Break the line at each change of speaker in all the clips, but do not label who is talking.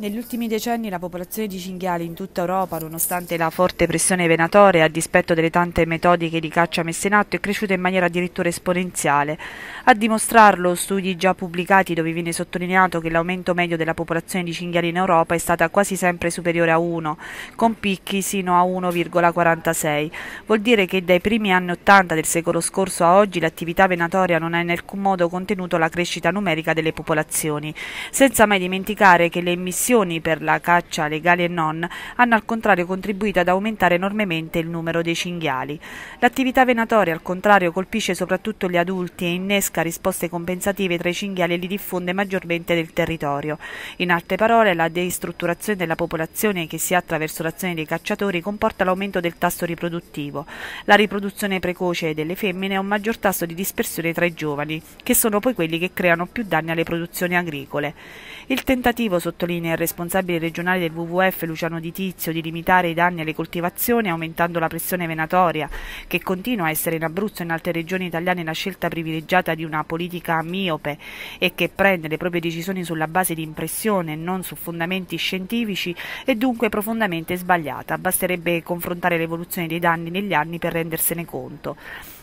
Negli ultimi decenni la popolazione di cinghiali in tutta Europa, nonostante la forte pressione venatoria, a dispetto delle tante metodiche di caccia messe in atto, è cresciuta in maniera addirittura esponenziale. A dimostrarlo studi già pubblicati dove viene sottolineato che l'aumento medio della popolazione di cinghiali in Europa è stata quasi sempre superiore a 1, con picchi sino a 1,46. Vuol dire che dai primi anni 80 del secolo scorso a oggi l'attività venatoria non ha in alcun modo contenuto la crescita numerica delle popolazioni, senza mai dimenticare che le emissioni associazioni per la caccia legale e non hanno al contrario contribuito ad aumentare enormemente il numero dei cinghiali. L'attività venatoria al contrario colpisce soprattutto gli adulti e innesca risposte compensative tra i cinghiali e li diffonde maggiormente del territorio. In altre parole, la destrutturazione della popolazione che si ha attraverso l'azione dei cacciatori comporta l'aumento del tasso riproduttivo. La riproduzione precoce delle femmine ha un maggior tasso di dispersione tra i giovani, che sono poi quelli che creano più danni alle produzioni agricole. Il tentativo, sottolinea responsabile regionale del WWF Luciano Di Tizio di limitare i danni alle coltivazioni aumentando la pressione venatoria, che continua a essere in Abruzzo e in altre regioni italiane la scelta privilegiata di una politica miope e che prende le proprie decisioni sulla base di impressione e non su fondamenti scientifici è dunque profondamente sbagliata. Basterebbe confrontare l'evoluzione dei danni negli anni per rendersene conto.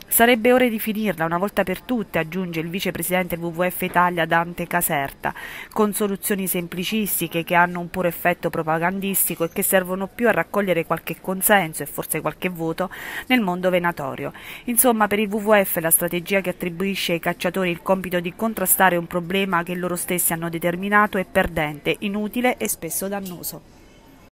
Sarebbe ora di finirla una volta per tutte, aggiunge il vicepresidente WWF Italia Dante Caserta, con soluzioni semplicistiche che hanno un puro effetto propagandistico e che servono più a raccogliere qualche consenso e forse qualche voto nel mondo venatorio. Insomma, per il WWF la strategia che attribuisce ai cacciatori il compito di contrastare un problema che loro stessi hanno determinato è perdente, inutile e spesso dannoso.